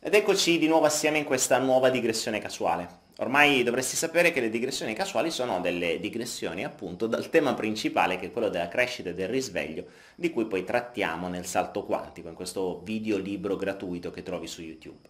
Ed eccoci di nuovo assieme in questa nuova digressione casuale. Ormai dovresti sapere che le digressioni casuali sono delle digressioni appunto dal tema principale che è quello della crescita e del risveglio di cui poi trattiamo nel salto quantico in questo video libro gratuito che trovi su YouTube.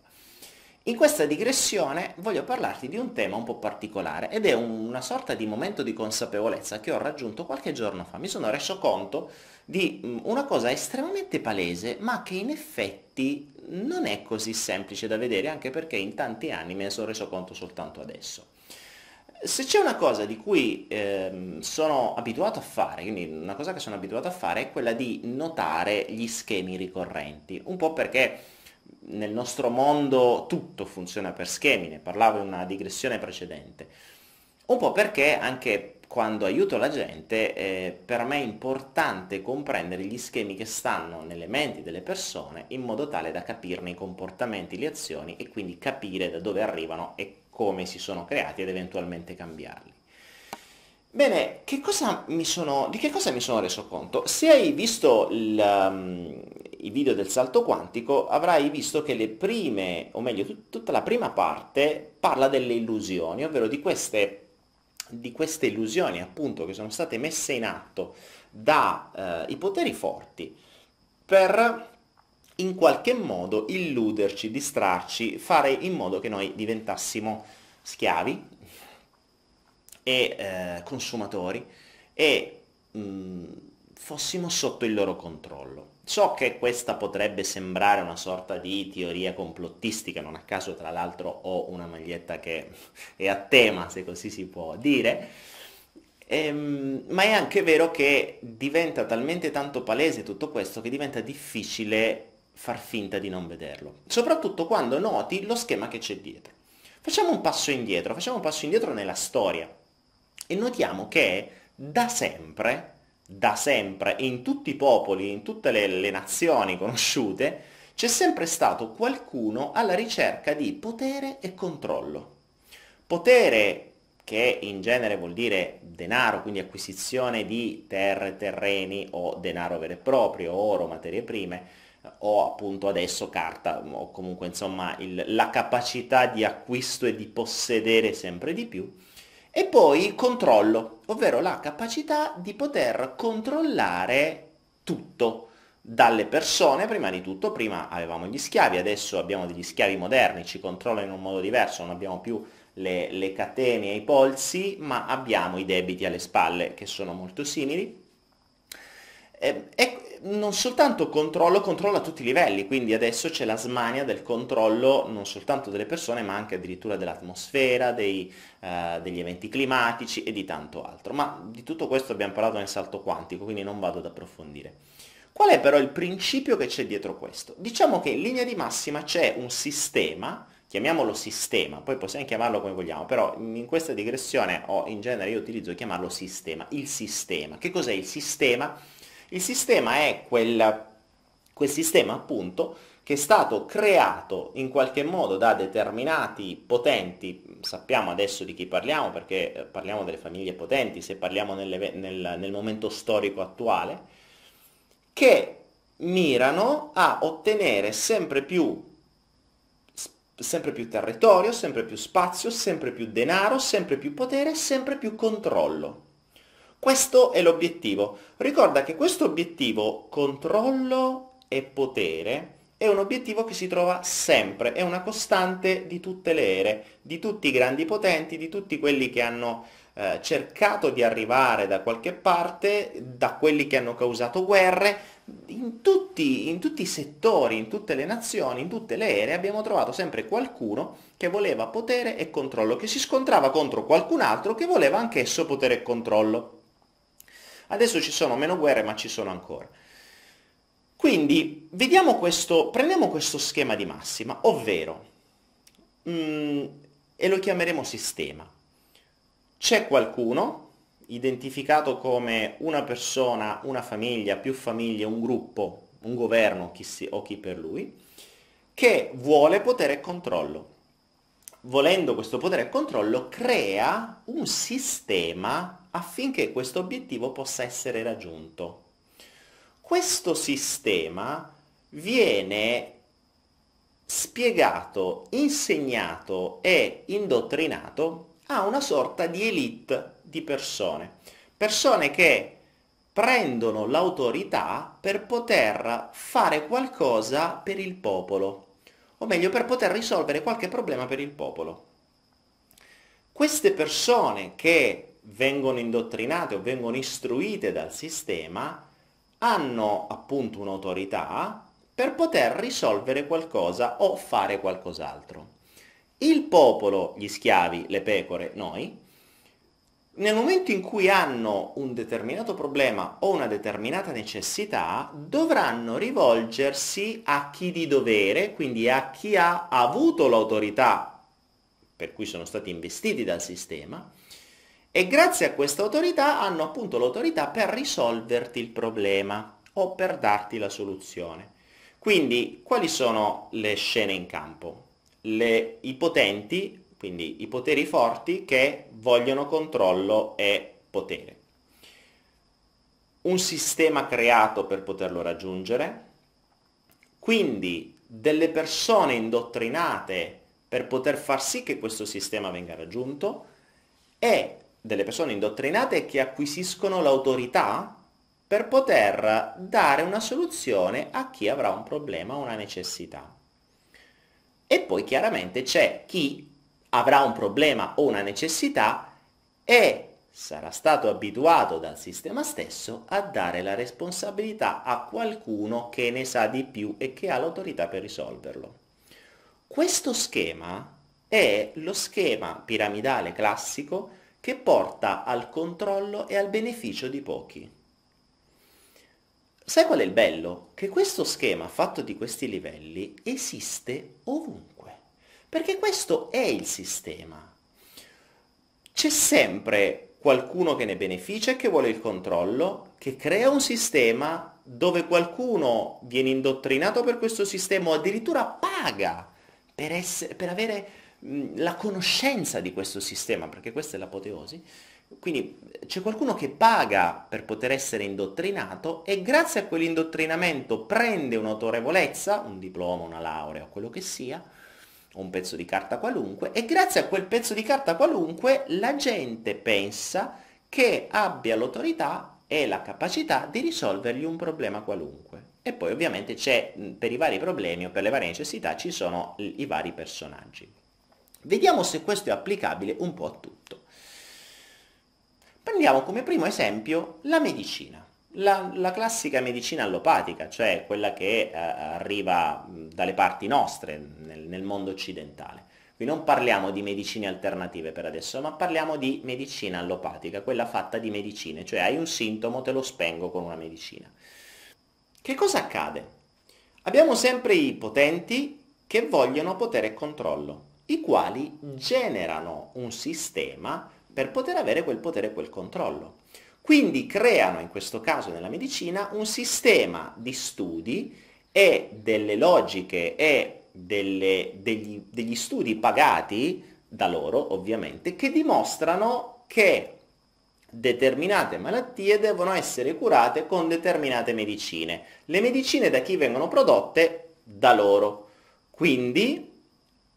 In questa digressione voglio parlarti di un tema un po' particolare ed è una sorta di momento di consapevolezza che ho raggiunto qualche giorno fa. Mi sono reso conto di mm, una cosa estremamente palese ma che in effetti non è così semplice da vedere anche perché in tanti anni me ne sono reso conto soltanto adesso. Se c'è una cosa di cui eh, sono abituato a fare, quindi una cosa che sono abituato a fare è quella di notare gli schemi ricorrenti, un po' perché nel nostro mondo tutto funziona per schemi, ne parlavo in una digressione precedente, un po' perché anche quando aiuto la gente eh, per me è importante comprendere gli schemi che stanno nelle menti delle persone in modo tale da capirne i comportamenti, le azioni e quindi capire da dove arrivano e come si sono creati ed eventualmente cambiarli. Bene, che sono, di che cosa mi sono reso conto? Se hai visto il, um, i video del salto quantico avrai visto che le prime, o meglio tut- tutta la prima parte parla delle illusioni, ovvero di queste, di queste illusioni appunto che sono state messe in atto dai eh, poteri forti per in qualche modo illuderci, distrarci, fare in modo che noi diventassimo schiavi e eh, consumatori e mh, mm, fossimo sotto il loro controllo. So che questa potrebbe sembrare una sorta di teoria complottistica, non a caso tra l'altro ho una maglietta che è a tema, se così si può dire, ehm, ma è anche vero che diventa talmente tanto palese tutto questo che diventa difficile far finta di non vederlo, soprattutto quando noti lo schema che c'è dietro. Facciamo un passo indietro, facciamo un passo indietro nella storia e notiamo che da sempre da sempre in tutti i popoli, in tutte le, le nazioni conosciute, c'è sempre stato qualcuno alla ricerca di potere e controllo. Potere che in genere vuol dire denaro, quindi acquisizione di terre, terreni o denaro vero e proprio, oro, materie prime, o appunto adesso carta, o comunque insomma il, la capacità di acquisto e di possedere sempre di più, e poi controllo, ovvero la capacità di poter controllare tutto, dalle persone prima di tutto, prima avevamo gli schiavi, adesso abbiamo degli schiavi moderni, ci controllano in un modo diverso, non abbiamo più le, le catene i polsi, ma abbiamo i debiti alle spalle che sono molto simili eh, è non soltanto controllo, controllo a tutti i livelli, quindi adesso c'è la smania del controllo non soltanto delle persone ma anche addirittura dell'atmosfera, dei, eh, degli eventi climatici e di tanto altro. Ma di tutto questo abbiamo parlato nel salto quantico, quindi non vado ad approfondire. Qual è però il principio che c'è dietro questo? Diciamo che in linea di massima c'è un sistema, chiamiamolo sistema, poi possiamo chiamarlo come vogliamo, però in questa digressione o in genere io utilizzo chiamarlo sistema, il sistema. Che cos'è il sistema? Il sistema è quel, quel sistema appunto che è stato creato in qualche modo da determinati potenti, sappiamo adesso di chi parliamo perché eh, parliamo delle famiglie potenti, se parliamo nel, nel, nel momento storico attuale, che mirano a ottenere sempre più, sempre più territorio, sempre più spazio, sempre più denaro, sempre più potere, sempre più controllo. Questo è l'obiettivo. Ricorda che questo obiettivo controllo e potere è un obiettivo che si trova sempre, è una costante di tutte le ere, di tutti i grandi potenti, di tutti quelli che hanno eh, cercato di arrivare da qualche parte, da quelli che hanno causato guerre, in tutti, in tutti i settori, in tutte le nazioni, in tutte le ere abbiamo trovato sempre qualcuno che voleva potere e controllo, che si scontrava contro qualcun altro che voleva anch'esso potere e controllo. Adesso ci sono meno guerre, ma ci sono ancora. Quindi questo, prendiamo questo schema di massima, ovvero, mm, e lo chiameremo sistema. C'è qualcuno, identificato come una persona, una famiglia, più famiglie, un gruppo, un governo chi si, o chi per lui, che vuole potere e controllo. Volendo questo potere e controllo crea un sistema affinché questo obiettivo possa essere raggiunto. Questo sistema viene spiegato, insegnato e indottrinato a una sorta di elite di persone, persone che prendono l'autorità per poter fare qualcosa per il popolo, o meglio per poter risolvere qualche problema per il popolo. Queste persone che vengono indottrinate o vengono istruite dal sistema hanno appunto un'autorità per poter risolvere qualcosa o fare qualcos'altro. Il popolo, gli schiavi, le pecore, noi, nel momento in cui hanno un determinato problema o una determinata necessità, dovranno rivolgersi a chi di dovere, quindi a chi ha avuto l'autorità per cui sono stati investiti dal sistema, e grazie a questa autorità hanno appunto l'autorità per risolverti il problema o per darti la soluzione. Quindi quali sono le scene in campo? Le, I potenti, quindi i poteri forti che vogliono controllo e potere. Un sistema creato per poterlo raggiungere, quindi delle persone indottrinate per poter far sì che questo sistema venga raggiunto e delle persone indottrinate che acquisiscono l'autorità per poter dare una soluzione a chi avrà un problema o una necessità. E poi chiaramente c'è chi avrà un problema o una necessità e sarà stato abituato dal sistema stesso a dare la responsabilità a qualcuno che ne sa di più e che ha l'autorità per risolverlo. Questo schema è lo schema piramidale classico che porta al controllo e al beneficio di pochi. Sai qual è il bello? Che questo schema fatto di questi livelli esiste ovunque, perché questo è il sistema. C'è sempre qualcuno che ne beneficia e che vuole il controllo, che crea un sistema dove qualcuno viene indottrinato per questo sistema o addirittura paga per, essere, per avere Mm, la conoscenza di questo sistema, perché questa è l'apoteosi, quindi eh, c'è qualcuno che paga per poter essere indottrinato e grazie a quell'indottrinamento prende un'autorevolezza, un diploma, una laurea quello che sia, o un pezzo di carta qualunque, e grazie a quel pezzo di carta qualunque la gente pensa che abbia l'autorità e la capacità di risolvergli un problema qualunque. E poi ovviamente c'è, mm, per i vari problemi o per le varie necessità, ci sono i vari personaggi. Vediamo se questo è applicabile un po' a tutto. Prendiamo come primo esempio la medicina, la, la classica medicina allopatica, cioè quella che eh, arriva mm, dalle parti nostre nel, nel mondo occidentale. Qui non parliamo di medicine alternative per adesso, ma parliamo di medicina allopatica, quella fatta di medicine, cioè hai un sintomo, te lo spengo con una medicina. Che cosa accade? Abbiamo sempre i potenti che vogliono potere e controllo i quali generano un sistema per poter avere quel potere e quel controllo. Quindi creano, in questo caso nella medicina, un sistema di studi e delle logiche e delle, degli, degli studi pagati da loro, ovviamente, che dimostrano che determinate malattie devono essere curate con determinate medicine. Le medicine da chi vengono prodotte? Da loro. Quindi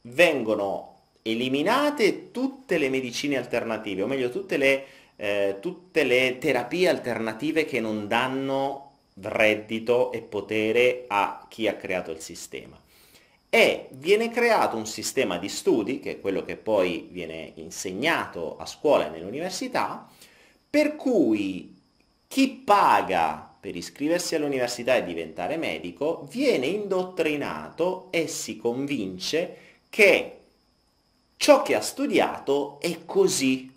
vengono eliminate tutte le medicine alternative, o meglio tutte le, eh, tutte le terapie alternative che non danno reddito e potere a chi ha creato il sistema. E viene creato un sistema di studi, che è quello che poi viene insegnato a scuola e nell'università, per cui chi paga per iscriversi all'università e diventare medico viene indottrinato e si convince che ciò che ha studiato è così,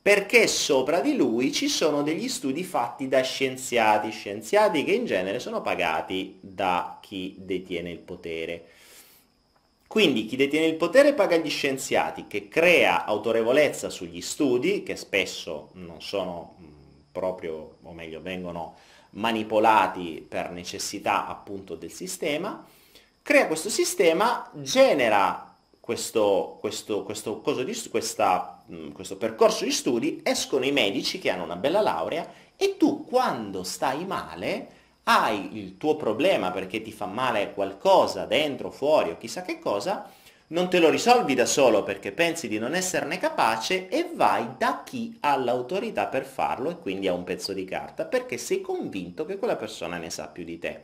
perché sopra di lui ci sono degli studi fatti da scienziati, scienziati che in genere sono pagati da chi detiene il potere. Quindi chi detiene il potere paga gli scienziati, che crea autorevolezza sugli studi, che spesso non sono proprio, o meglio, vengono manipolati per necessità appunto del sistema, crea questo sistema, genera questo, questo, questo, di, questa, mm, questo percorso di studi, escono i medici che hanno una bella laurea e tu quando stai male hai il tuo problema perché ti fa male qualcosa dentro, fuori o chissà che cosa, non te lo risolvi da solo perché pensi di non esserne capace e vai da chi ha l'autorità per farlo e quindi ha un pezzo di carta perché sei convinto che quella persona ne sa più di te.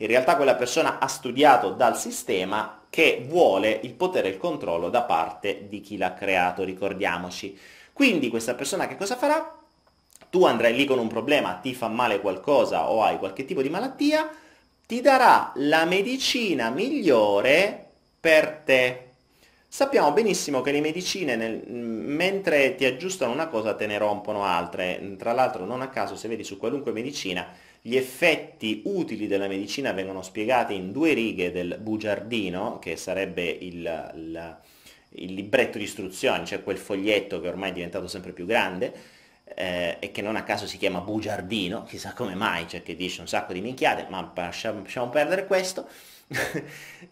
In realtà quella persona ha studiato dal sistema che vuole il potere e il controllo da parte di chi l'ha creato, ricordiamoci. Quindi questa persona che cosa farà? Tu andrai lì con un problema, ti fa male qualcosa o hai qualche tipo di malattia, ti darà la medicina migliore per te. Sappiamo benissimo che le medicine, nel, mentre ti aggiustano una cosa, te ne rompono altre. Tra l'altro, non a caso, se vedi su qualunque medicina, gli effetti utili della medicina vengono spiegati in due righe del bugiardino, che sarebbe il, il, il libretto di istruzioni, cioè quel foglietto che ormai è diventato sempre più grande, eh, e che non a caso si chiama bugiardino, chissà come mai, cioè che dice un sacco di minchiate, ma lasciamo, lasciamo perdere questo.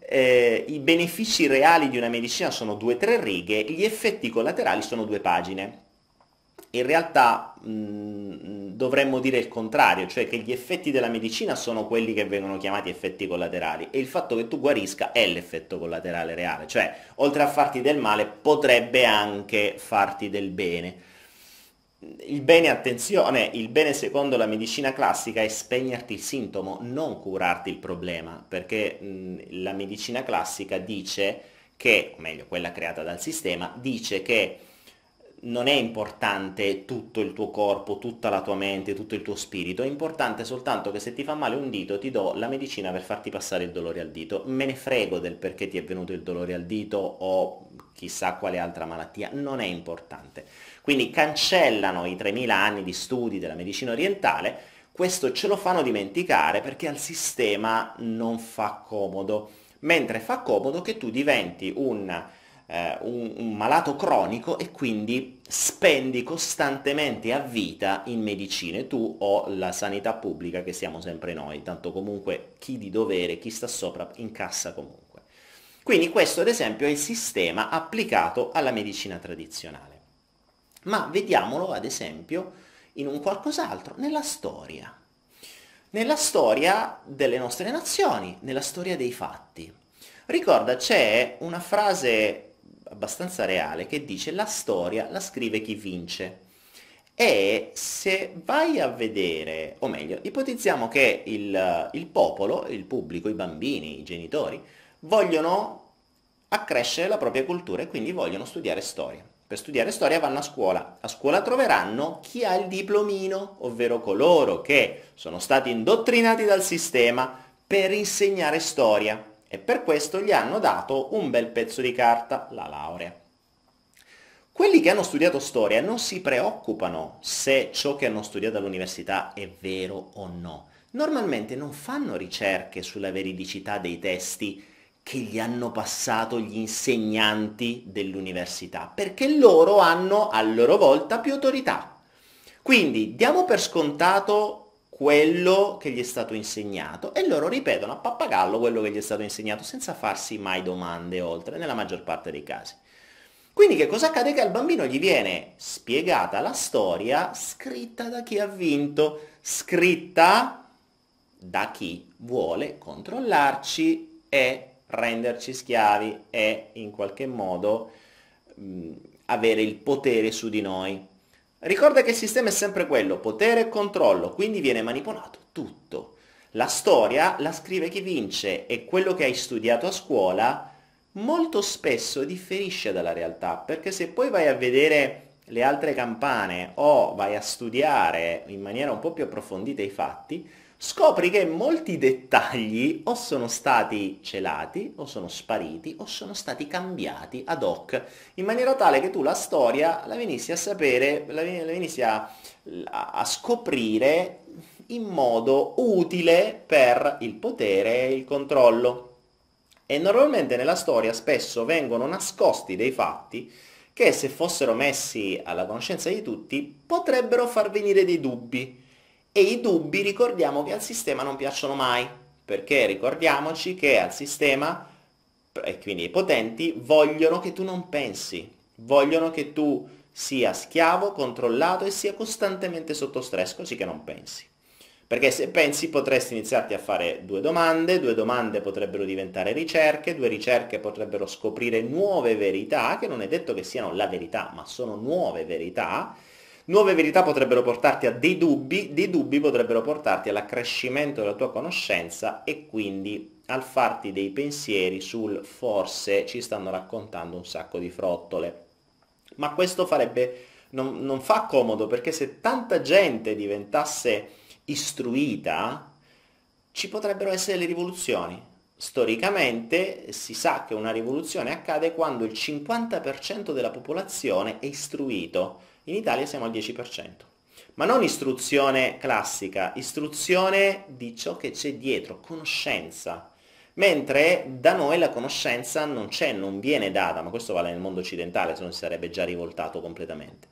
eh, I benefici reali di una medicina sono due o tre righe, gli effetti collaterali sono due pagine. In realtà mh, mm, dovremmo dire il contrario, cioè che gli effetti della medicina sono quelli che vengono chiamati effetti collaterali e il fatto che tu guarisca è l'effetto collaterale reale, cioè oltre a farti del male potrebbe anche farti del bene. Il bene, attenzione, il bene secondo la medicina classica è spegnerti il sintomo, non curarti il problema, perché mh, la medicina classica dice che, o meglio quella creata dal sistema, dice che non è importante tutto il tuo corpo, tutta la tua mente, tutto il tuo spirito, è importante soltanto che se ti fa male un dito ti do la medicina per farti passare il dolore al dito. Me ne frego del perché ti è venuto il dolore al dito o chissà quale altra malattia, non è importante. Quindi cancellano i 3000 anni di studi della medicina orientale, questo ce lo fanno dimenticare perché al sistema non fa comodo, mentre fa comodo che tu diventi un eh, un, un malato cronico e quindi spendi costantemente a vita in medicine, tu o la sanità pubblica che siamo sempre noi, tanto comunque chi di dovere, chi sta sopra incassa comunque. Quindi questo ad esempio è il sistema applicato alla medicina tradizionale. Ma vediamolo ad esempio in un qualcos'altro, nella storia. Nella storia delle nostre nazioni, nella storia dei fatti. Ricorda, c'è una frase abbastanza reale che dice la storia la scrive chi vince. E se vai a vedere, o meglio, ipotizziamo che il, il popolo, il pubblico, i bambini, i genitori, vogliono accrescere la propria cultura e quindi vogliono studiare storia. Per studiare storia vanno a scuola. A scuola troveranno chi ha il diplomino, ovvero coloro che sono stati indottrinati dal sistema per insegnare storia e per questo gli hanno dato un bel pezzo di carta, la laurea. Quelli che hanno studiato storia non si preoccupano se ciò che hanno studiato all'università è vero o no. Normalmente non fanno ricerche sulla veridicità dei testi che gli hanno passato gli insegnanti dell'università, perché loro hanno a loro volta più autorità. Quindi diamo per scontato quello che gli è stato insegnato e loro ripetono a pappagallo quello che gli è stato insegnato senza farsi mai domande oltre, nella maggior parte dei casi. Quindi che cosa accade? Che al bambino gli viene spiegata la storia scritta da chi ha vinto, scritta da chi vuole controllarci e renderci schiavi e in qualche modo mh, mm, avere il potere su di noi. Ricorda che il sistema è sempre quello, potere e controllo, quindi viene manipolato tutto. La storia la scrive chi vince e quello che hai studiato a scuola molto spesso differisce dalla realtà, perché se poi vai a vedere le altre campane o vai a studiare in maniera un po' più approfondita i fatti, scopri che molti dettagli o sono stati celati, o sono spariti, o sono stati cambiati ad hoc, in maniera tale che tu la storia la venissi a sapere, la, venissi a, a scoprire in modo utile per il potere e il controllo. E normalmente nella storia spesso vengono nascosti dei fatti che se fossero messi alla conoscenza di tutti potrebbero far venire dei dubbi e i dubbi ricordiamo che al sistema non piacciono mai, perché ricordiamoci che al sistema, e quindi i potenti, vogliono che tu non pensi, vogliono che tu sia schiavo, controllato e sia costantemente sotto stress, così che non pensi. Perché se pensi potresti iniziarti a fare due domande, due domande potrebbero diventare ricerche, due ricerche potrebbero scoprire nuove verità, che non è detto che siano la verità, ma sono nuove verità, Nuove verità potrebbero portarti a dei dubbi, dei dubbi potrebbero portarti all'accrescimento della tua conoscenza e quindi al farti dei pensieri sul forse ci stanno raccontando un sacco di frottole. Ma questo farebbe, non, non fa comodo perché se tanta gente diventasse istruita ci potrebbero essere le rivoluzioni. Storicamente si sa che una rivoluzione accade quando il 50% della popolazione è istruito in Italia siamo al 10%. Ma non istruzione classica, istruzione di ciò che c'è dietro, conoscenza. Mentre da noi la conoscenza non c'è, non viene data, ma questo vale nel mondo occidentale, se non si sarebbe già rivoltato completamente.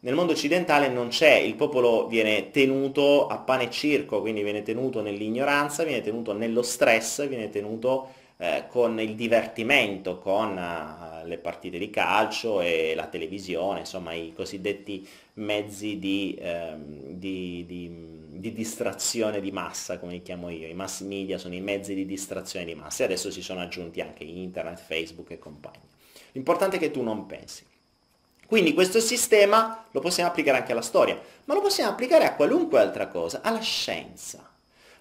Nel mondo occidentale non c'è, il popolo viene tenuto a pane e circo, quindi viene tenuto nell'ignoranza, viene tenuto nello stress, viene tenuto eh, con il divertimento, con eh, le partite di calcio e la televisione, insomma i cosiddetti mezzi di, eh, di, di, di, distrazione di massa, come li chiamo io. I mass media sono i mezzi di distrazione di massa e adesso si sono aggiunti anche internet, Facebook e compagni. L'importante è che tu non pensi. Quindi questo sistema lo possiamo applicare anche alla storia, ma lo possiamo applicare a qualunque altra cosa, alla scienza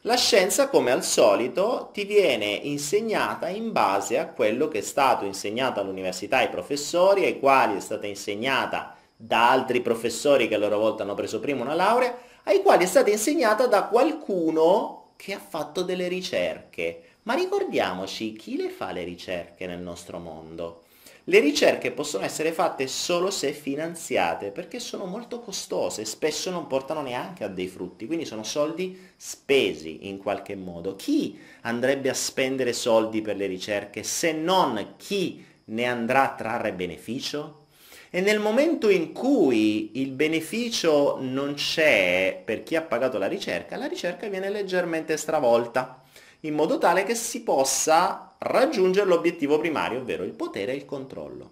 la scienza, come al solito, ti viene insegnata in base a quello che è stato insegnato all'università ai professori, ai quali è stata insegnata da altri professori che a loro volta hanno preso prima una laurea, ai quali è stata insegnata da qualcuno che ha fatto delle ricerche. Ma ricordiamoci chi le fa le ricerche nel nostro mondo. Le ricerche possono essere fatte solo se finanziate perché sono molto costose, spesso non portano neanche a dei frutti, quindi sono soldi spesi in qualche modo. Chi andrebbe a spendere soldi per le ricerche se non chi ne andrà a trarre beneficio? E nel momento in cui il beneficio non c'è per chi ha pagato la ricerca, la ricerca viene leggermente stravolta in modo tale che si possa raggiungere l'obiettivo primario, ovvero il potere e il controllo.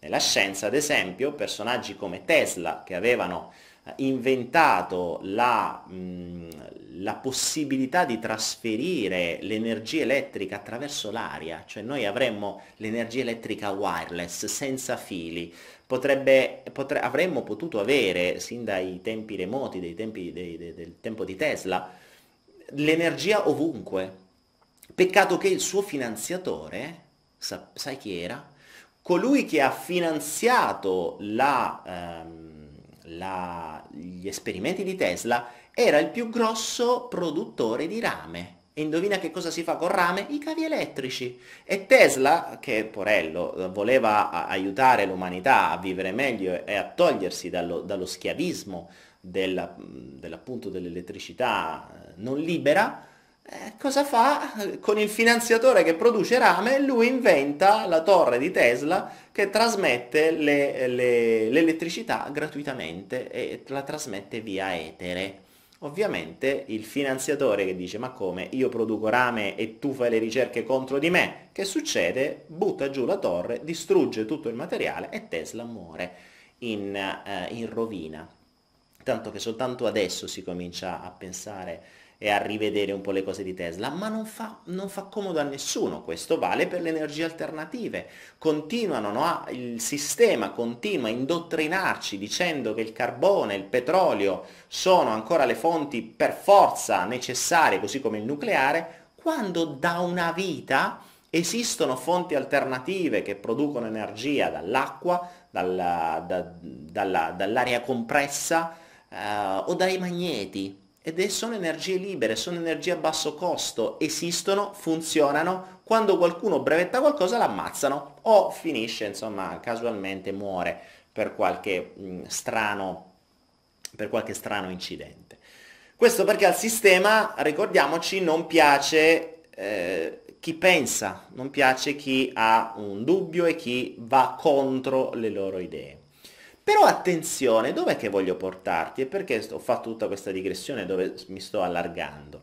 Nella scienza, ad esempio, personaggi come Tesla, che avevano eh, inventato la, mh, mm, la possibilità di trasferire l'energia elettrica attraverso l'aria, cioè noi avremmo l'energia elettrica wireless, senza fili, Potrebbe, potre, avremmo potuto avere, sin dai tempi remoti, tempi, dei, dei, del tempo di Tesla, l'energia ovunque, Peccato che il suo finanziatore, sa, sai chi era? Colui che ha finanziato la, ehm, la, gli esperimenti di Tesla era il più grosso produttore di rame. E indovina che cosa si fa con rame? I cavi elettrici. E Tesla, che porello, eh, voleva aiutare l'umanità a vivere meglio e a togliersi dallo, dallo schiavismo della, dell'elettricità eh, non libera, eh, cosa fa? Con il finanziatore che produce rame, lui inventa la torre di Tesla che trasmette le, le, l'elettricità gratuitamente e la trasmette via etere. Ovviamente il finanziatore che dice ma come io produco rame e tu fai le ricerche contro di me, che succede? Butta giù la torre, distrugge tutto il materiale e Tesla muore in, eh, in rovina. Tanto che soltanto adesso si comincia a pensare e a rivedere un po' le cose di Tesla, ma non fa, non fa comodo a nessuno, questo vale per le energie alternative, continuano, no? il sistema continua a indottrinarci dicendo che il carbone, il petrolio sono ancora le fonti per forza necessarie, così come il nucleare, quando da una vita esistono fonti alternative che producono energia dall'acqua, dalla, da, dalla, dall'aria compressa eh, o dai magneti. Ed sono energie libere, sono energie a basso costo, esistono, funzionano, quando qualcuno brevetta qualcosa l'ammazzano o finisce, insomma, casualmente muore per qualche, mh, mm, strano, per qualche strano incidente. Questo perché al sistema, ricordiamoci, non piace eh, chi pensa, non piace chi ha un dubbio e chi va contro le loro idee. Però attenzione, dov'è che voglio portarti e perché ho fatto tutta questa digressione dove mi sto allargando?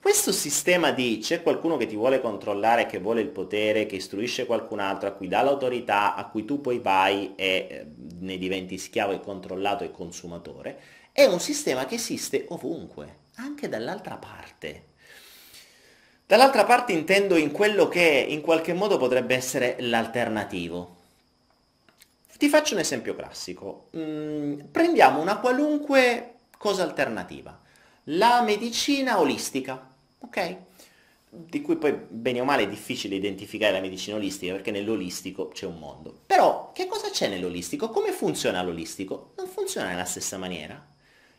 Questo sistema di c'è qualcuno che ti vuole controllare, che vuole il potere, che istruisce qualcun altro, a cui dà l'autorità, a cui tu poi vai e eh, ne diventi schiavo e controllato e consumatore, è un sistema che esiste ovunque, anche dall'altra parte. Dall'altra parte intendo in quello che in qualche modo potrebbe essere l'alternativo, ti faccio un esempio classico. Mm, prendiamo una qualunque cosa alternativa, la medicina olistica, ok? Di cui poi bene o male è difficile identificare la medicina olistica perché nell'olistico c'è un mondo. Però che cosa c'è nell'olistico? Come funziona l'olistico? Non funziona nella stessa maniera.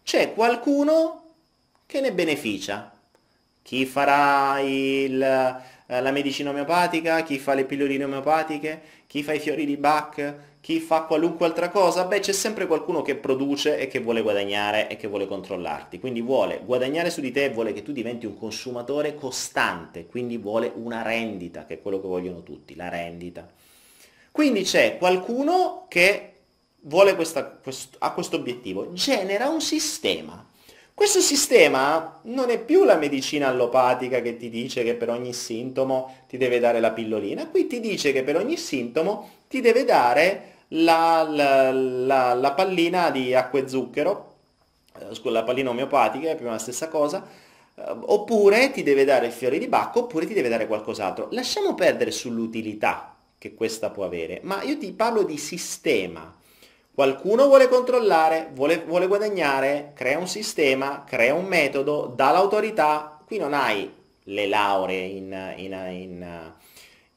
C'è qualcuno che ne beneficia. Chi farà il, la medicina omeopatica, chi fa le pilloline omeopatiche, chi fa i fiori di Bach, chi fa qualunque altra cosa, beh c'è sempre qualcuno che produce e che vuole guadagnare e che vuole controllarti, quindi vuole guadagnare su di te, vuole che tu diventi un consumatore costante, quindi vuole una rendita, che è quello che vogliono tutti, la rendita. Quindi c'è qualcuno che vuole questa, quest, ha questo obiettivo, genera un sistema. Questo sistema non è più la medicina allopatica che ti dice che per ogni sintomo ti deve dare la pillolina, qui ti dice che per ogni sintomo ti deve dare la, la, la, la pallina di acqua e zucchero, eh, la pallina omeopatica è più o meno la stessa cosa, eh, oppure ti deve dare il fiore di bacco, oppure ti deve dare qualcos'altro. Lasciamo perdere sull'utilità che questa può avere, ma io ti parlo di sistema. Qualcuno vuole controllare, vuole, vuole guadagnare, crea un sistema, crea un metodo, dà l'autorità, qui non hai le lauree in, in, in,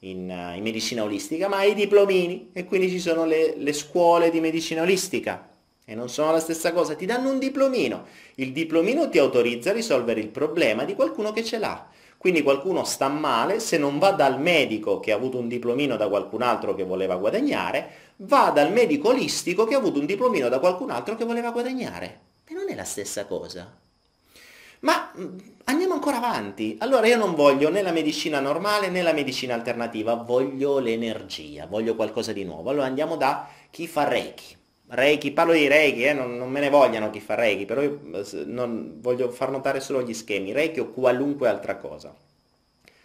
in, eh, in, medicina olistica, ma i diplomini e quindi ci sono le, le scuole di medicina olistica e non sono la stessa cosa, ti danno un diplomino. Il diplomino ti autorizza a risolvere il problema di qualcuno che ce l'ha. Quindi qualcuno sta male, se non va dal medico che ha avuto un diplomino da qualcun altro che voleva guadagnare, va dal medico olistico che ha avuto un diplomino da qualcun altro che voleva guadagnare. E non è la stessa cosa. Ma mm, andiamo ancora avanti. Allora io non voglio né la medicina normale né la medicina alternativa, voglio l'energia, voglio qualcosa di nuovo. Allora andiamo da chi fa Reiki. Reiki, parlo di Reiki, eh, non, non, me ne vogliano chi fa Reiki, però io eh, non, voglio far notare solo gli schemi, Reiki o qualunque altra cosa.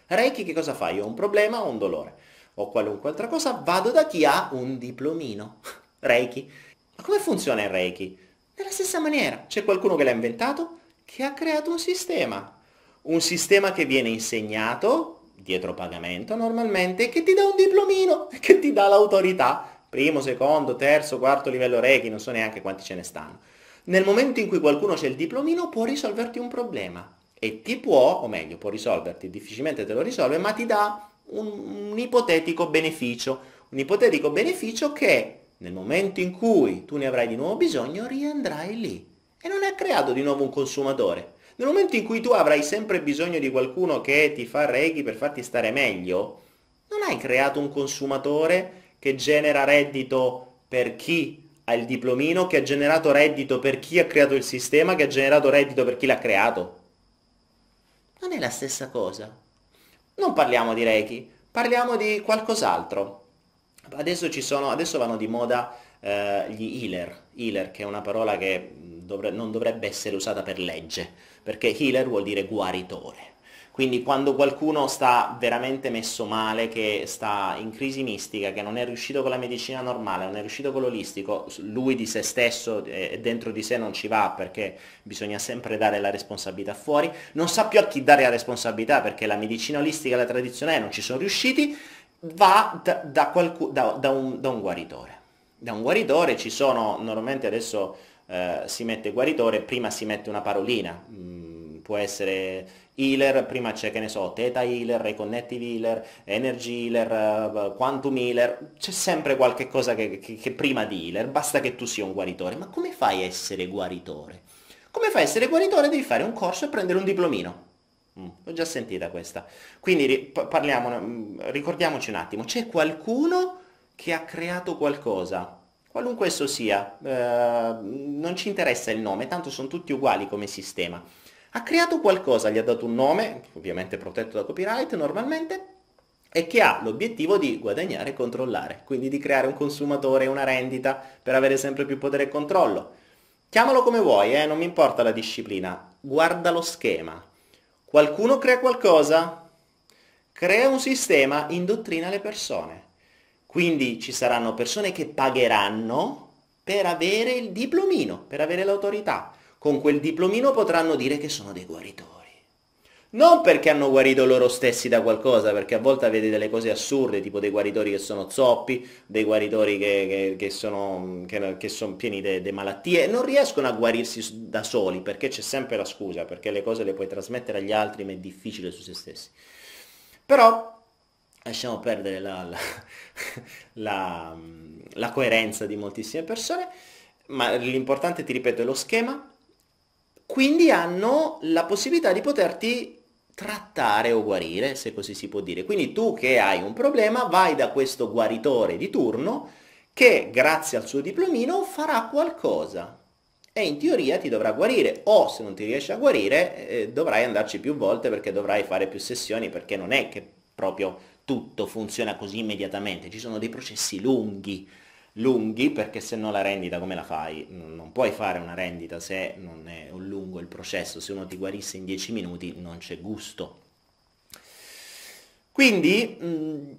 Reiki che cosa fa? Io ho un problema, o un dolore, o qualunque altra cosa, vado da chi ha un diplomino. Reiki. Ma come funziona il Reiki? Nella stessa maniera, c'è qualcuno che l'ha inventato, che ha creato un sistema. Un sistema che viene insegnato, dietro pagamento normalmente, che ti dà un diplomino, che ti dà l'autorità. Primo, secondo, terzo, quarto livello Reiki, non so neanche quanti ce ne stanno. Nel momento in cui qualcuno c'è il diplomino può risolverti un problema. E ti può, o meglio, può risolverti, difficilmente te lo risolve, ma ti dà un, un ipotetico beneficio. Un ipotetico beneficio che nel momento in cui tu ne avrai di nuovo bisogno riandrai lì e non ha creato di nuovo un consumatore. Nel momento in cui tu avrai sempre bisogno di qualcuno che ti fa reiki per farti stare meglio, non hai creato un consumatore che genera reddito per chi ha il diplomino, che ha generato reddito per chi ha creato il sistema, che ha generato reddito per chi l'ha creato. Non è la stessa cosa. Non parliamo di reiki, parliamo di qualcos'altro. Adesso, ci sono, adesso vanno di moda eh, gli healer, healer che è una parola che dovre- non dovrebbe essere usata per legge, perché healer vuol dire guaritore. Quindi quando qualcuno sta veramente messo male, che sta in crisi mistica, che non è riuscito con la medicina normale, non è riuscito con l'olistico, lui di se stesso e eh, dentro di sé non ci va perché bisogna sempre dare la responsabilità fuori, non sa più a chi dare la responsabilità perché la medicina olistica e la tradizionale non ci sono riusciti, va da, da, qualcu- da, da un, un guaritore. Da un guaritore ci sono, normalmente adesso eh, si mette guaritore, prima si mette una parolina, mm, può essere healer, prima c'è che ne so, theta healer, reconnective healer, energy healer, eh, quantum healer, c'è sempre qualche cosa che, che, che prima di healer, basta che tu sia un guaritore, ma come fai a essere guaritore? Come fai a essere guaritore? Devi fare un corso e prendere un diplomino. Mm, l'ho già sentita questa. Quindi parliamo, mm, ricordiamoci un attimo, c'è qualcuno che ha creato qualcosa Qualunque esso sia, eh, non ci interessa il nome, tanto sono tutti uguali come sistema. Ha creato qualcosa, gli ha dato un nome, ovviamente protetto da copyright normalmente, e che ha l'obiettivo di guadagnare e controllare, quindi di creare un consumatore, una rendita, per avere sempre più potere e controllo. Chiamalo come vuoi, eh, non mi importa la disciplina, guarda lo schema. Qualcuno crea qualcosa, crea un sistema, indottrina le persone. Quindi ci saranno persone che pagheranno per avere il diplomino, per avere l'autorità. Con quel diplomino potranno dire che sono dei guaritori. Non perché hanno guarito loro stessi da qualcosa, perché a volte vedi delle cose assurde, tipo dei guaritori che sono zoppi, dei guaritori che, che, che sono, che, sono pieni di malattie, non riescono a guarirsi da soli, perché c'è sempre la scusa, perché le cose le puoi trasmettere agli altri, ma è difficile su se stessi. Però lasciamo perdere la, la, la, mm, la coerenza di moltissime persone, ma l'importante, ti ripeto, è lo schema, quindi hanno la possibilità di poterti trattare o guarire, se così si può dire. Quindi tu che hai un problema vai da questo guaritore di turno che grazie al suo diplomino farà qualcosa e in teoria ti dovrà guarire o se non ti riesce a guarire eh, dovrai andarci più volte perché dovrai fare più sessioni perché non è che proprio tutto funziona così immediatamente, ci sono dei processi lunghi, lunghi perché se no la rendita come la fai? Non puoi fare una rendita se non è un lungo il processo, se uno ti guarisse in 10 minuti non c'è gusto. Quindi mm,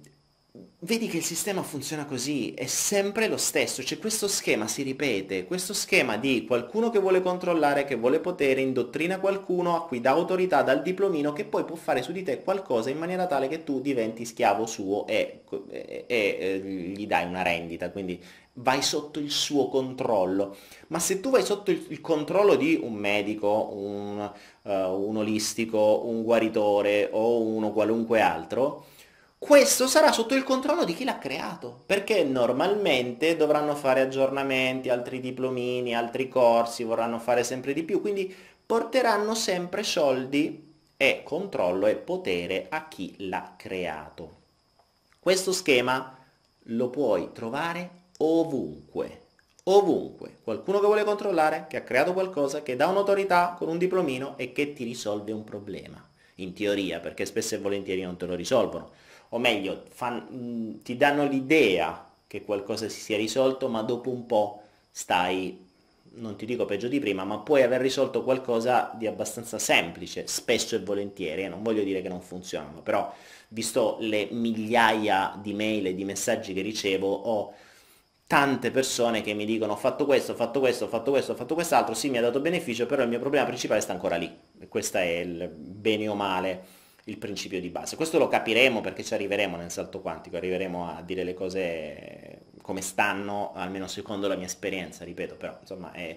vedi che il sistema funziona così, è sempre lo stesso, cioè questo schema si ripete, questo schema di qualcuno che vuole controllare, che vuole potere, indottrina qualcuno a cui dà autorità dal diplomino che poi può fare su di te qualcosa in maniera tale che tu diventi schiavo suo e, e, e eh, gli dai una rendita, quindi vai sotto il suo controllo. Ma se tu vai sotto il, il controllo di un medico, un, uh, un olistico, un guaritore o uno qualunque altro, questo sarà sotto il controllo di chi l'ha creato, perché normalmente dovranno fare aggiornamenti, altri diplomini, altri corsi, vorranno fare sempre di più, quindi porteranno sempre soldi e controllo e potere a chi l'ha creato. Questo schema lo puoi trovare ovunque, ovunque. Qualcuno che vuole controllare, che ha creato qualcosa, che dà un'autorità con un diplomino e che ti risolve un problema. In teoria, perché spesso e volentieri non te lo risolvono o meglio, fan, mh, mm, ti danno l'idea che qualcosa si sia risolto, ma dopo un po' stai, non ti dico peggio di prima, ma puoi aver risolto qualcosa di abbastanza semplice, spesso e volentieri, e non voglio dire che non funzionano, però visto le migliaia di mail e di messaggi che ricevo, ho tante persone che mi dicono ho fatto questo, ho fatto questo, ho fatto questo, ho fatto quest'altro, sì mi ha dato beneficio, però il mio problema principale sta ancora lì. questo è il bene o male il principio di base. Questo lo capiremo perché ci arriveremo nel salto quantico, arriveremo a dire le cose come stanno, almeno secondo la mia esperienza, ripeto, però insomma è,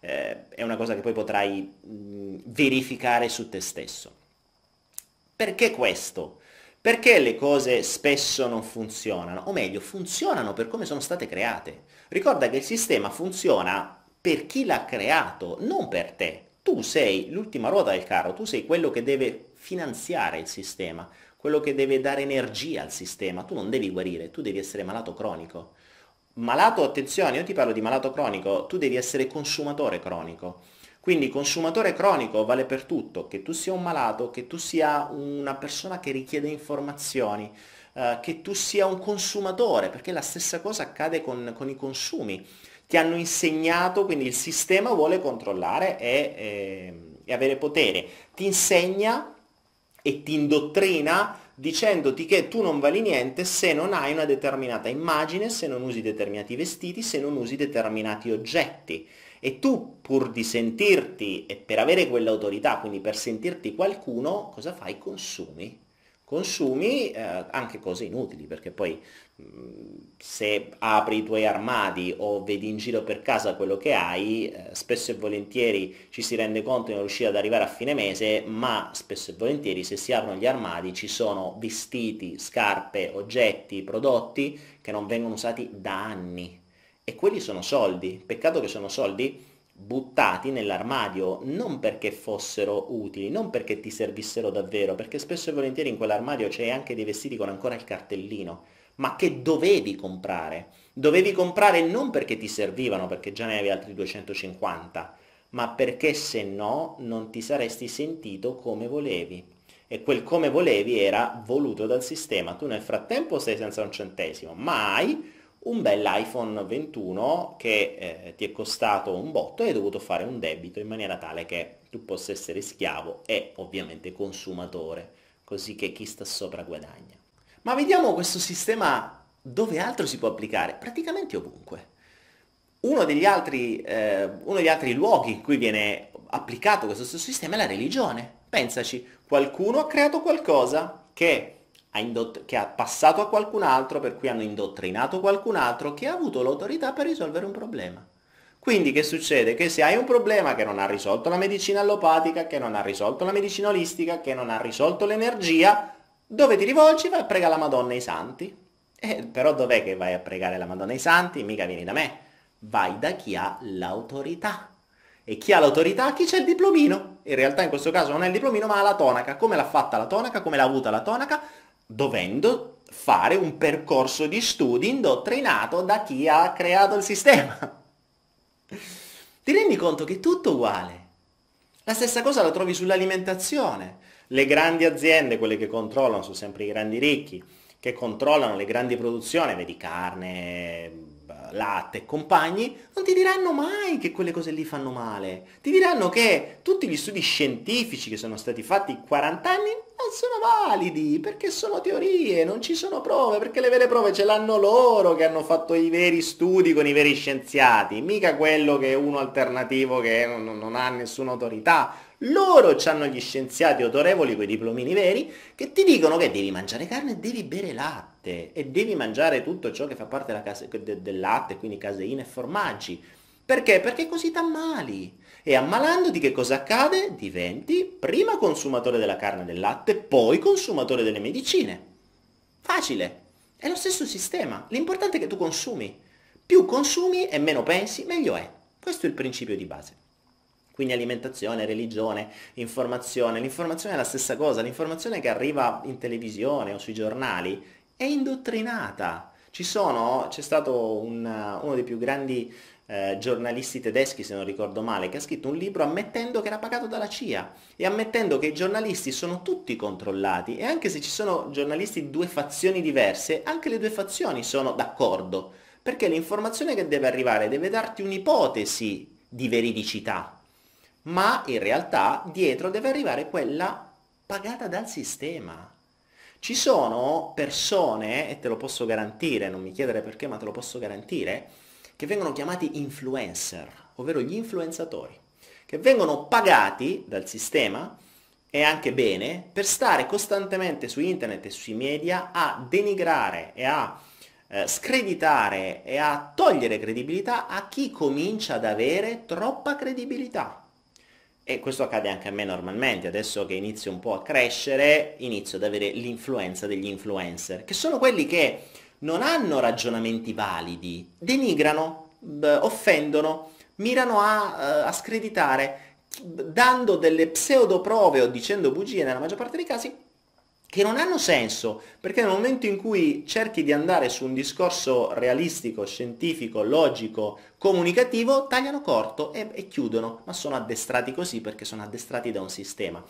eh, è una cosa che poi potrai verificare su te stesso. Perché questo? Perché le cose spesso non funzionano? O meglio, funzionano per come sono state create. Ricorda che il sistema funziona per chi l'ha creato, non per te. Tu sei l'ultima ruota del carro, tu sei quello che deve finanziare il sistema, quello che deve dare energia al sistema. Tu non devi guarire, tu devi essere malato cronico. Malato, attenzione, io ti parlo di malato cronico, tu devi essere consumatore cronico. Quindi consumatore cronico vale per tutto, che tu sia un malato, che tu sia una persona che richiede informazioni, eh, che tu sia un consumatore, perché la stessa cosa accade con, con, i consumi. Ti hanno insegnato, quindi il sistema vuole controllare e, e, ehm, e avere potere. Ti insegna e ti indottrina dicendoti che tu non vali niente se non hai una determinata immagine, se non usi determinati vestiti, se non usi determinati oggetti. E tu, pur di sentirti e per avere quell'autorità, quindi per sentirti qualcuno, cosa fai? Consumi. Consumi eh, anche cose inutili, perché poi se apri i tuoi armadi o vedi in giro per casa quello che hai, eh, spesso e volentieri ci si rende conto di non riuscire ad arrivare a fine mese, ma spesso e volentieri se si aprono gli armadi ci sono vestiti, scarpe, oggetti, prodotti che non vengono usati da anni. E quelli sono soldi, peccato che sono soldi buttati nell'armadio non perché fossero utili, non perché ti servissero davvero, perché spesso e volentieri in quell'armadio c'è anche dei vestiti con ancora il cartellino ma che dovevi comprare. Dovevi comprare non perché ti servivano, perché già ne avevi altri 250, ma perché se no non ti saresti sentito come volevi. E quel come volevi era voluto dal sistema. Tu nel frattempo sei senza un centesimo, ma hai un bell'iPhone 21 che eh, ti è costato un botto e hai dovuto fare un debito in maniera tale che tu possa essere schiavo e ovviamente consumatore, così che chi sta sopra guadagna. Ma vediamo questo sistema dove altro si può applicare? Praticamente ovunque. Uno degli altri, eh, uno degli altri luoghi in cui viene applicato questo stesso sistema è la religione. Pensaci, qualcuno ha creato qualcosa che ha, indott- che ha passato a qualcun altro, per cui hanno indottrinato qualcun altro, che ha avuto l'autorità per risolvere un problema. Quindi che succede? Che se hai un problema che non ha risolto la medicina allopatica, che non ha risolto la medicina olistica, che non ha risolto l'energia, dove ti rivolgi vai a pregare la Madonna e i Santi. Eh, però dov'è che vai a pregare la Madonna e i Santi? Mica vieni da me. Vai da chi ha l'autorità. E chi ha l'autorità? Chi c'è il diplomino? In realtà in questo caso non è il diplomino ma ha la tonaca. Come l'ha fatta la tonaca? Come l'ha avuta la tonaca? Dovendo fare un percorso di studi indottrinato da chi ha creato il sistema. Ti rendi conto che è tutto uguale. La stessa cosa la trovi sull'alimentazione. Le grandi aziende, quelle che controllano, sono sempre i grandi ricchi, che controllano le grandi produzioni, vedi carne, eh, latte e compagni, non ti diranno mai che quelle cose lì fanno male. Ti diranno che tutti gli studi scientifici che sono stati fatti 40 anni non sono validi, perché sono teorie, non ci sono prove, perché le vere prove ce l'hanno loro che hanno fatto i veri studi con i veri scienziati, mica quello che è uno alternativo che non, non ha nessuna autorità loro hanno gli scienziati autorevoli con i diplomini veri che ti dicono che devi mangiare carne e devi bere latte e devi mangiare tutto ciò che fa parte case, de, del latte, quindi caseine e formaggi. Perché? Perché così ti ammali. E ammalandoti che cosa accade? Diventi prima consumatore della carne e del latte, poi consumatore delle medicine. Facile. È lo stesso sistema. L'importante è che tu consumi. Più consumi e meno pensi, meglio è. Questo è il principio di base. Quindi alimentazione, religione, informazione. L'informazione è la stessa cosa, l'informazione che arriva in televisione o sui giornali è indottrinata. Ci sono, c'è stato un, uno dei più grandi eh, giornalisti tedeschi, se non ricordo male, che ha scritto un libro ammettendo che era pagato dalla CIA e ammettendo che i giornalisti sono tutti controllati e anche se ci sono giornalisti di due fazioni diverse, anche le due fazioni sono d'accordo, perché l'informazione che deve arrivare deve darti un'ipotesi di veridicità ma in realtà dietro deve arrivare quella pagata dal sistema. Ci sono persone, e te lo posso garantire, non mi chiedere perché, ma te lo posso garantire, che vengono chiamati influencer, ovvero gli influenzatori, che vengono pagati dal sistema e anche bene per stare costantemente su internet e sui media a denigrare e a eh, screditare e a togliere credibilità a chi comincia ad avere troppa credibilità. E questo accade anche a me normalmente, adesso che inizio un po' a crescere, inizio ad avere l'influenza degli influencer, che sono quelli che non hanno ragionamenti validi, denigrano, offendono, mirano a, eh, a screditare, dando delle pseudoprove o dicendo bugie nella maggior parte dei casi, che non hanno senso, perché nel momento in cui cerchi di andare su un discorso realistico, scientifico, logico, comunicativo, tagliano corto e, e, chiudono, ma sono addestrati così perché sono addestrati da un sistema.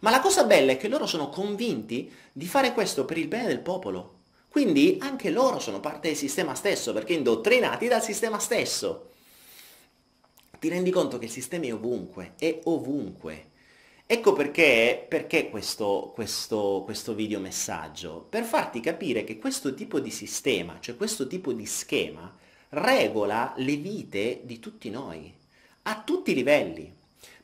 Ma la cosa bella è che loro sono convinti di fare questo per il bene del popolo, quindi anche loro sono parte del sistema stesso, perché indottrinati dal sistema stesso. Ti rendi conto che il sistema è ovunque, è ovunque Ecco perché, perché questo, questo, questo video messaggio, per farti capire che questo tipo di sistema, cioè questo tipo di schema, regola le vite di tutti noi, a tutti i livelli.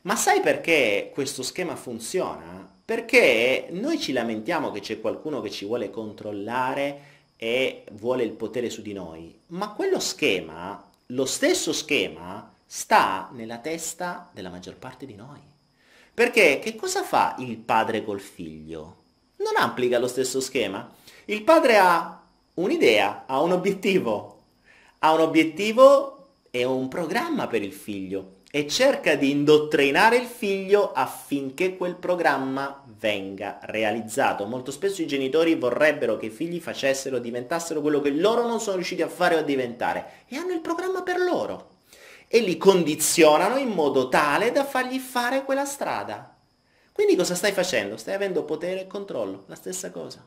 Ma sai perché questo schema funziona? Perché noi ci lamentiamo che c'è qualcuno che ci vuole controllare e vuole il potere su di noi, ma quello schema, lo stesso schema, sta nella testa della maggior parte di noi. Perché che cosa fa il padre col figlio? Non applica lo stesso schema. Il padre ha un'idea, ha un obiettivo, ha un obiettivo e un programma per il figlio e cerca di indottrinare il figlio affinché quel programma venga realizzato. Molto spesso i genitori vorrebbero che i figli facessero, diventassero quello che loro non sono riusciti a fare o a diventare e hanno il programma per loro e li condizionano in modo tale da fargli fare quella strada. Quindi cosa stai facendo? Stai avendo potere e controllo, la stessa cosa.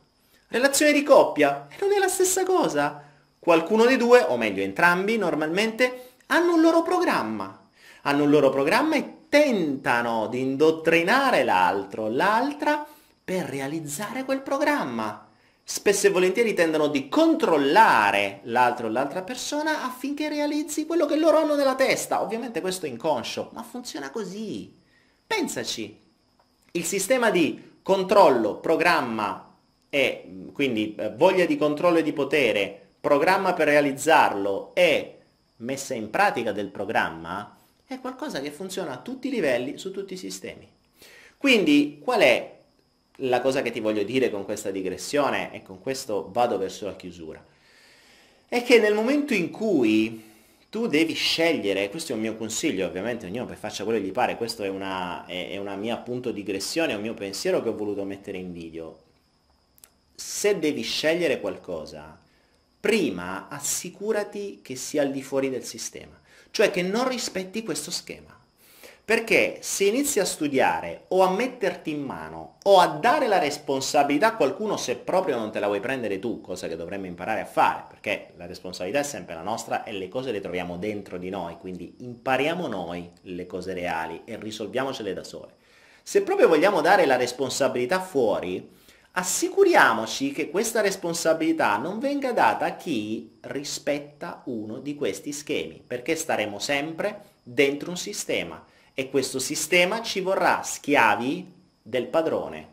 Relazione di coppia, eh, non è la stessa cosa. Qualcuno dei due, o meglio entrambi normalmente, hanno un loro programma. Hanno un loro programma e tentano di indottrinare l'altro, l'altra, per realizzare quel programma spesso e volentieri tendono di controllare l'altro o l'altra persona affinché realizzi quello che loro hanno nella testa. Ovviamente questo è inconscio, ma funziona così. Pensaci. Il sistema di controllo, programma e mm, quindi eh, voglia di controllo e di potere, programma per realizzarlo e messa in pratica del programma è qualcosa che funziona a tutti i livelli, su tutti i sistemi. Quindi qual è la cosa che ti voglio dire con questa digressione, e con questo vado verso la chiusura, è che nel momento in cui tu devi scegliere, questo è un mio consiglio ovviamente, ognuno faccia quello che gli pare, questo è una, è, è una mia appunto digressione, è un mio pensiero che ho voluto mettere in video. Se devi scegliere qualcosa, prima assicurati che sia al di fuori del sistema, cioè che non rispetti questo schema. Perché se inizi a studiare o a metterti in mano o a dare la responsabilità a qualcuno se proprio non te la vuoi prendere tu, cosa che dovremmo imparare a fare, perché la responsabilità è sempre la nostra e le cose le troviamo dentro di noi, quindi impariamo noi le cose reali e risolviamocele da sole. Se proprio vogliamo dare la responsabilità fuori, assicuriamoci che questa responsabilità non venga data a chi rispetta uno di questi schemi, perché staremo sempre dentro un sistema e questo sistema ci vorrà schiavi del padrone.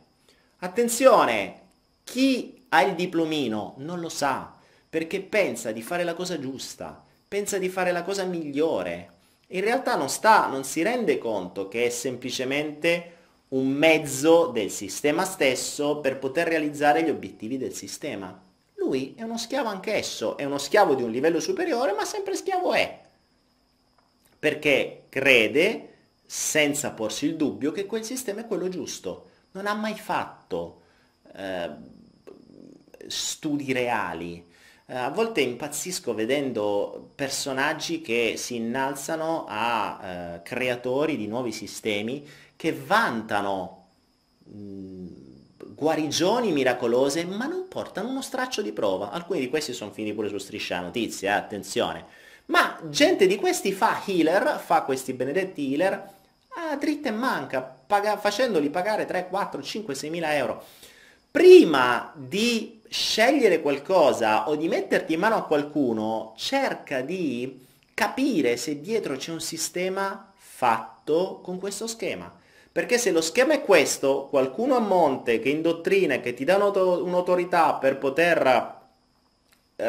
Attenzione, chi ha il diplomino non lo sa, perché pensa di fare la cosa giusta, pensa di fare la cosa migliore. In realtà non sta, non si rende conto che è semplicemente un mezzo del sistema stesso per poter realizzare gli obiettivi del sistema. Lui è uno schiavo anch'esso, è uno schiavo di un livello superiore, ma sempre schiavo è, perché crede senza porsi il dubbio che quel sistema è quello giusto. Non ha mai fatto eh, studi reali. Eh, a volte impazzisco vedendo personaggi che si innalzano a eh, creatori di nuovi sistemi che vantano mh, mm, guarigioni miracolose ma non portano uno straccio di prova. Alcuni di questi sono finiti pure su striscia notizia, eh, attenzione. Ma gente di questi fa healer, fa questi benedetti healer Ah, dritta e manca, paga, facendoli pagare 3, 4, 5, 6 mila euro. Prima di scegliere qualcosa o di metterti in mano a qualcuno, cerca di capire se dietro c'è un sistema fatto con questo schema. Perché se lo schema è questo, qualcuno a monte che indottrina, che ti dà un'autorità per poter eh,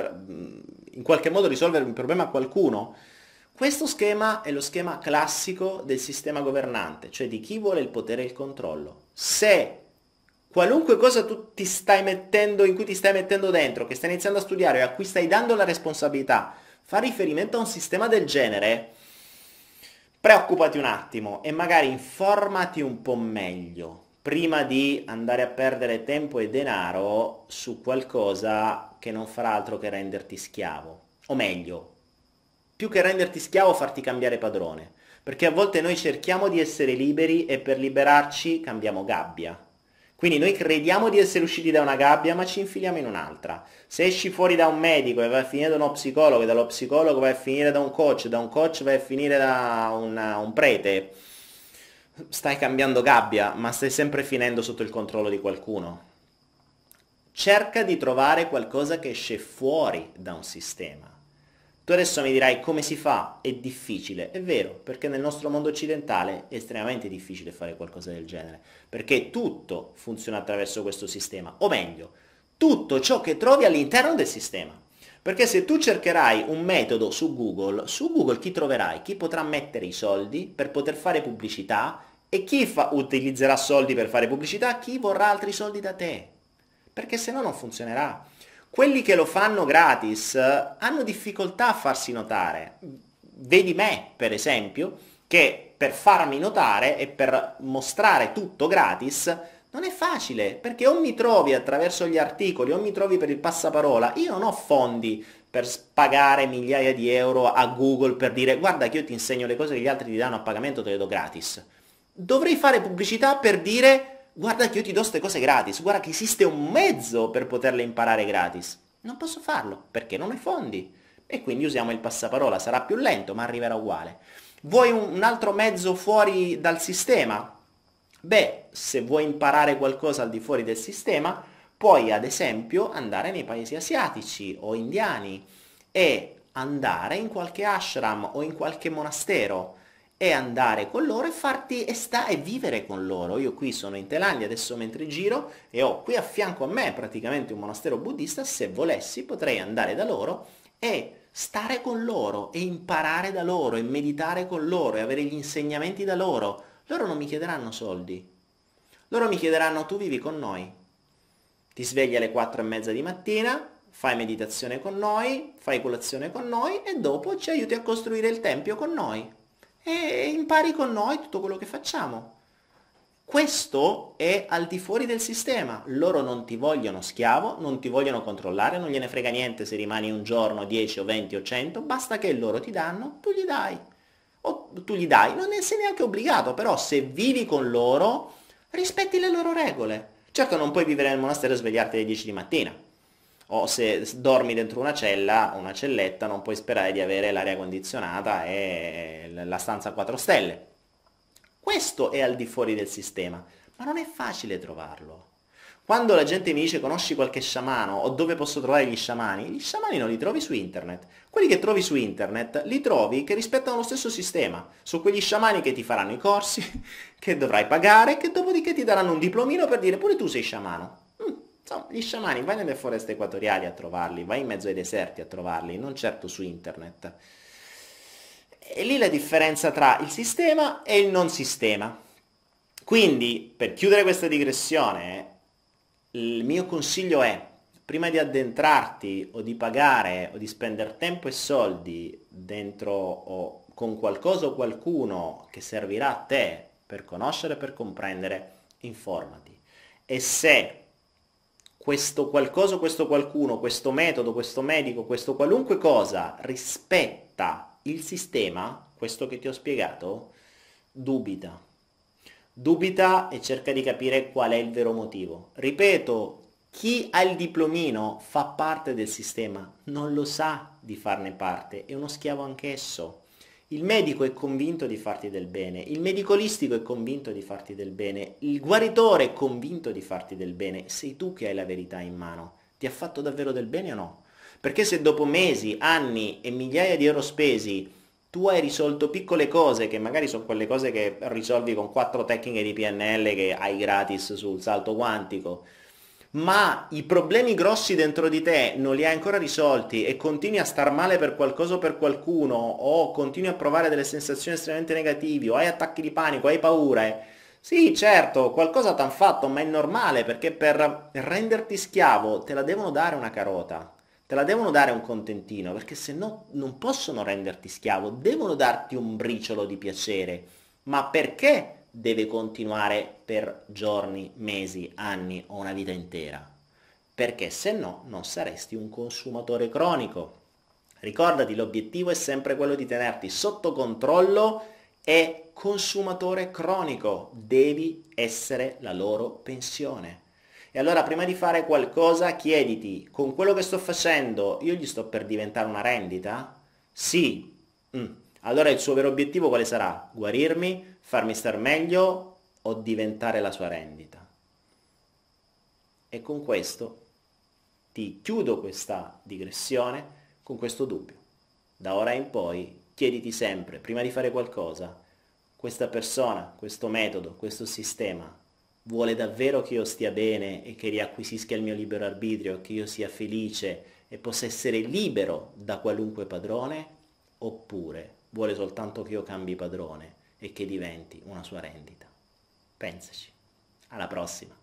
in qualche modo risolvere un problema a qualcuno, questo schema è lo schema classico del sistema governante, cioè di chi vuole il potere e il controllo. Se qualunque cosa tu ti stai mettendo, in cui ti stai mettendo dentro, che stai iniziando a studiare e a cui stai dando la responsabilità, fa riferimento a un sistema del genere, preoccupati un attimo e magari informati un po' meglio prima di andare a perdere tempo e denaro su qualcosa che non farà altro che renderti schiavo. O meglio, più che renderti schiavo farti cambiare padrone, perché a volte noi cerchiamo di essere liberi e per liberarci cambiamo gabbia. Quindi noi crediamo di essere usciti da una gabbia ma ci infiliamo in un'altra. Se esci fuori da un medico e vai a finire da uno psicologo, e dallo psicologo vai a finire da un coach, da un coach vai a finire da una, un prete, stai cambiando gabbia ma stai sempre finendo sotto il controllo di qualcuno. Cerca di trovare qualcosa che esce fuori da un sistema tu adesso mi dirai come si fa, è difficile, è vero, perché nel nostro mondo occidentale è estremamente difficile fare qualcosa del genere, perché tutto funziona attraverso questo sistema, o meglio, tutto ciò che trovi all'interno del sistema. Perché se tu cercherai un metodo su Google, su Google chi troverai? Chi potrà mettere i soldi per poter fare pubblicità e chi fa, utilizzerà soldi per fare pubblicità? Chi vorrà altri soldi da te. Perché se no non funzionerà quelli che lo fanno gratis hanno difficoltà a farsi notare. Vedi me, per esempio, che per farmi notare e per mostrare tutto gratis non è facile, perché o mi trovi attraverso gli articoli, o mi trovi per il passaparola, io non ho fondi per pagare migliaia di euro a Google per dire guarda che io ti insegno le cose che gli altri ti danno a pagamento, te le do gratis. Dovrei fare pubblicità per dire guarda che io ti do queste cose gratis, guarda che esiste un mezzo per poterle imparare gratis. Non posso farlo perché non ho i fondi. E quindi usiamo il passaparola, sarà più lento ma arriverà uguale. Vuoi un altro mezzo fuori dal sistema? Beh, se vuoi imparare qualcosa al di fuori del sistema, puoi ad esempio andare nei paesi asiatici o indiani e andare in qualche ashram o in qualche monastero è andare con loro e farti e, sta, e vivere con loro. Io qui sono in Thailandia adesso mentre giro e ho qui a fianco a me praticamente un monastero buddista, se volessi potrei andare da loro e stare con loro e imparare da loro e meditare con loro e avere gli insegnamenti da loro. Loro non mi chiederanno soldi. Loro mi chiederanno tu vivi con noi. Ti svegli alle 4 e mezza di mattina, fai meditazione con noi, fai colazione con noi e dopo ci aiuti a costruire il tempio con noi e impari con noi tutto quello che facciamo. Questo è al di fuori del sistema, loro non ti vogliono schiavo, non ti vogliono controllare, non gliene frega niente se rimani un giorno, 10 o 20 o 100, basta che loro ti danno, tu gli dai. O tu gli dai, non ne sei neanche obbligato, però se vivi con loro rispetti le loro regole. Certo non puoi vivere nel monastero e svegliarti alle 10 di mattina, o se dormi dentro una cella o una celletta non puoi sperare di avere l'aria condizionata e la stanza a 4 stelle. Questo è al di fuori del sistema, ma non è facile trovarlo. Quando la gente mi dice conosci qualche sciamano o dove posso trovare gli sciamani, gli sciamani non li trovi su internet. Quelli che trovi su internet li trovi che rispettano lo stesso sistema. Sono quegli sciamani che ti faranno i corsi, che dovrai pagare, che dopodiché ti daranno un diplomino per dire pure tu sei sciamano. So, gli sciamani vai nelle foreste equatoriali a trovarli, vai in mezzo ai deserti a trovarli, non certo su internet. E lì la differenza tra il sistema e il non sistema. Quindi, per chiudere questa digressione, il mio consiglio è, prima di addentrarti o di pagare o di spendere tempo e soldi dentro o con qualcosa o qualcuno che servirà a te per conoscere, per comprendere, informati. E se questo qualcosa, questo qualcuno, questo metodo, questo medico, questo qualunque cosa rispetta il sistema, questo che ti ho spiegato, dubita. Dubita e cerca di capire qual è il vero motivo. Ripeto, chi ha il diplomino fa parte del sistema, non lo sa di farne parte, è uno schiavo anch'esso. Il medico è convinto di farti del bene, il medicolistico è convinto di farti del bene, il guaritore è convinto di farti del bene, sei tu che hai la verità in mano. Ti ha fatto davvero del bene o no? Perché se dopo mesi, anni e migliaia di euro spesi tu hai risolto piccole cose, che magari sono quelle cose che risolvi con quattro tecniche di PNL che hai gratis sul salto quantico, ma i problemi grossi dentro di te non li hai ancora risolti e continui a star male per qualcosa o per qualcuno o continui a provare delle sensazioni estremamente negative o hai attacchi di panico, hai paure, sì certo qualcosa t'han fatto ma è normale perché per renderti schiavo te la devono dare una carota, te la devono dare un contentino perché se no non possono renderti schiavo, devono darti un briciolo di piacere. Ma perché deve continuare per giorni, mesi, anni o una vita intera, perché se no non saresti un consumatore cronico. Ricordati, l'obiettivo è sempre quello di tenerti sotto controllo e consumatore cronico, devi essere la loro pensione. E allora prima di fare qualcosa chiediti, con quello che sto facendo io gli sto per diventare una rendita? Sì. Mm allora il suo vero obiettivo quale sarà? Guarirmi, farmi star meglio o diventare la sua rendita? E con questo ti chiudo questa digressione con questo dubbio. Da ora in poi chiediti sempre, prima di fare qualcosa, questa persona, questo metodo, questo sistema vuole davvero che io stia bene e che riacquisisca il mio libero arbitrio, che io sia felice e possa essere libero da qualunque padrone? Oppure vuole soltanto che io cambi padrone e che diventi una sua rendita. Pensaci. Alla prossima.